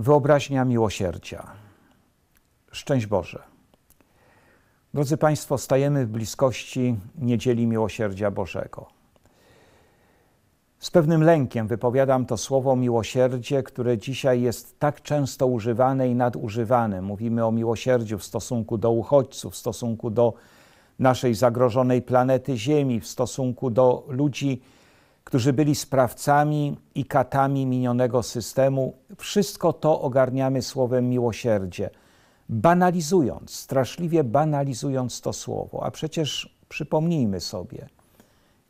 Wyobraźnia miłosierdzia. Szczęść Boże. Drodzy Państwo, stajemy w bliskości niedzieli miłosierdzia Bożego. Z pewnym lękiem wypowiadam to słowo miłosierdzie, które dzisiaj jest tak często używane i nadużywane. Mówimy o miłosierdziu w stosunku do uchodźców, w stosunku do naszej zagrożonej planety Ziemi, w stosunku do ludzi, którzy byli sprawcami i katami minionego systemu, wszystko to ogarniamy słowem miłosierdzie, banalizując, straszliwie banalizując to słowo. A przecież przypomnijmy sobie,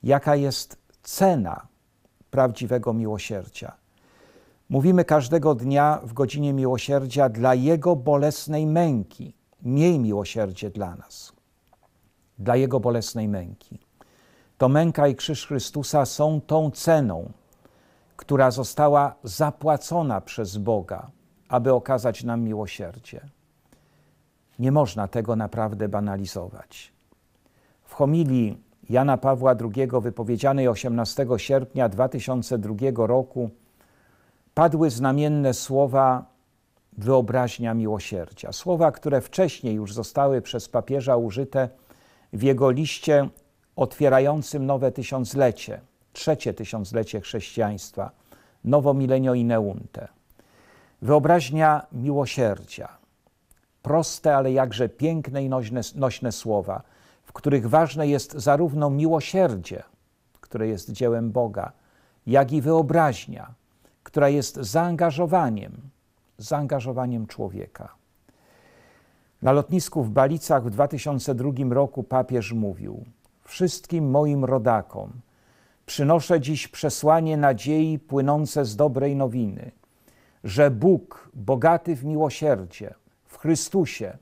jaka jest cena prawdziwego miłosierdzia. Mówimy każdego dnia w godzinie miłosierdzia dla Jego bolesnej męki. Miej miłosierdzie dla nas, dla Jego bolesnej męki to męka i krzyż Chrystusa są tą ceną, która została zapłacona przez Boga, aby okazać nam miłosierdzie. Nie można tego naprawdę banalizować. W homilii Jana Pawła II wypowiedzianej 18 sierpnia 2002 roku padły znamienne słowa wyobraźnia miłosierdzia. Słowa, które wcześniej już zostały przez papieża użyte w jego liście otwierającym nowe tysiąclecie, trzecie tysiąclecie chrześcijaństwa, nowo milenio Wyobraźnia miłosierdzia. Proste, ale jakże piękne i nośne, nośne słowa, w których ważne jest zarówno miłosierdzie, które jest dziełem Boga, jak i wyobraźnia, która jest zaangażowaniem, zaangażowaniem człowieka. Na lotnisku w Balicach w 2002 roku papież mówił: wszystkim moim rodakom. Przynoszę dziś przesłanie nadziei płynące z dobrej nowiny, że Bóg, bogaty w miłosierdzie, w Chrystusie,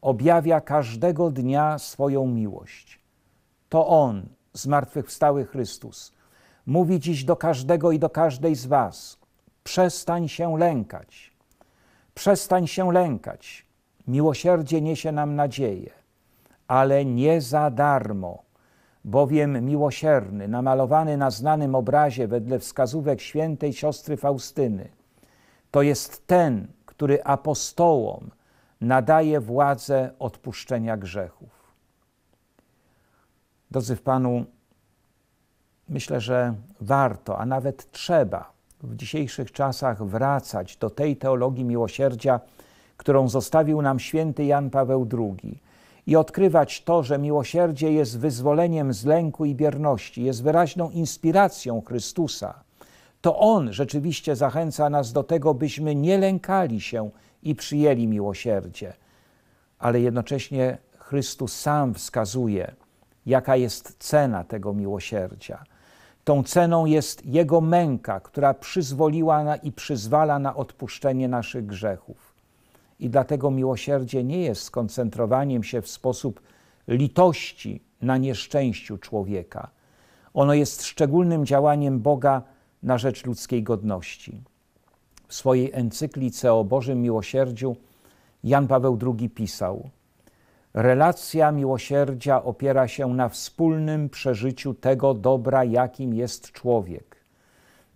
objawia każdego dnia swoją miłość. To On, zmartwychwstały Chrystus, mówi dziś do każdego i do każdej z Was: przestań się lękać. Przestań się lękać. Miłosierdzie niesie nam nadzieję, ale nie za darmo bowiem miłosierny, namalowany na znanym obrazie wedle wskazówek świętej siostry Faustyny, to jest ten, który apostołom nadaje władzę odpuszczenia grzechów. Drodzy w Panu, myślę, że warto, a nawet trzeba w dzisiejszych czasach wracać do tej teologii miłosierdzia, którą zostawił nam święty Jan Paweł II i odkrywać to, że miłosierdzie jest wyzwoleniem z lęku i bierności, jest wyraźną inspiracją Chrystusa, to On rzeczywiście zachęca nas do tego, byśmy nie lękali się i przyjęli miłosierdzie. Ale jednocześnie Chrystus sam wskazuje, jaka jest cena tego miłosierdzia. Tą ceną jest Jego męka, która przyzwoliła na i przyzwala na odpuszczenie naszych grzechów. I dlatego miłosierdzie nie jest skoncentrowaniem się w sposób litości na nieszczęściu człowieka. Ono jest szczególnym działaniem Boga na rzecz ludzkiej godności. W swojej encyklice o Bożym Miłosierdziu Jan Paweł II pisał: Relacja miłosierdzia opiera się na wspólnym przeżyciu tego dobra, jakim jest człowiek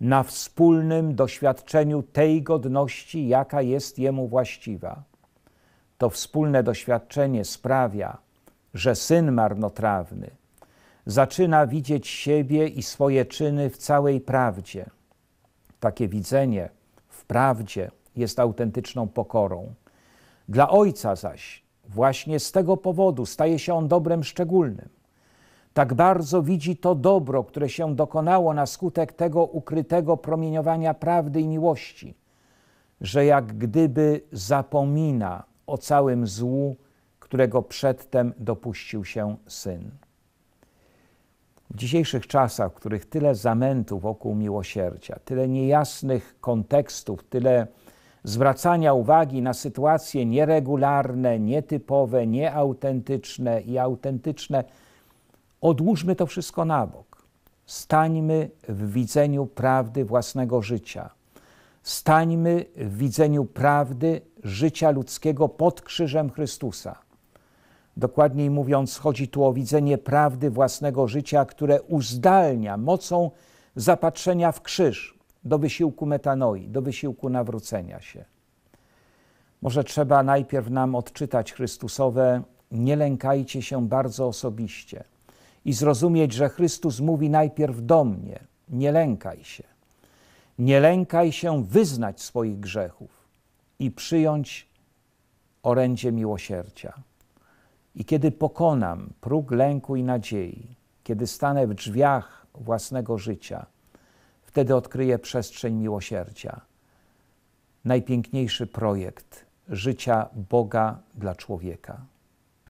na wspólnym doświadczeniu tej godności, jaka jest jemu właściwa. To wspólne doświadczenie sprawia, że syn marnotrawny zaczyna widzieć siebie i swoje czyny w całej prawdzie. Takie widzenie w prawdzie jest autentyczną pokorą. Dla ojca zaś właśnie z tego powodu staje się on dobrem szczególnym tak bardzo widzi to dobro, które się dokonało na skutek tego ukrytego promieniowania prawdy i miłości, że jak gdyby zapomina o całym złu, którego przedtem dopuścił się syn. W dzisiejszych czasach, w których tyle zamętów wokół miłosierdzia, tyle niejasnych kontekstów, tyle zwracania uwagi na sytuacje nieregularne, nietypowe, nieautentyczne i autentyczne, Odłóżmy to wszystko na bok. Stańmy w widzeniu prawdy własnego życia. Stańmy w widzeniu prawdy życia ludzkiego pod krzyżem Chrystusa. Dokładniej mówiąc, chodzi tu o widzenie prawdy własnego życia, które uzdalnia mocą zapatrzenia w krzyż do wysiłku metanoi, do wysiłku nawrócenia się. Może trzeba najpierw nam odczytać Chrystusowe: Nie lękajcie się bardzo osobiście i zrozumieć, że Chrystus mówi najpierw do mnie: nie lękaj się. Nie lękaj się wyznać swoich grzechów i przyjąć orędzie miłosierdzia. I kiedy pokonam próg lęku i nadziei, kiedy stanę w drzwiach własnego życia, wtedy odkryję przestrzeń miłosierdzia. Najpiękniejszy projekt życia Boga dla człowieka.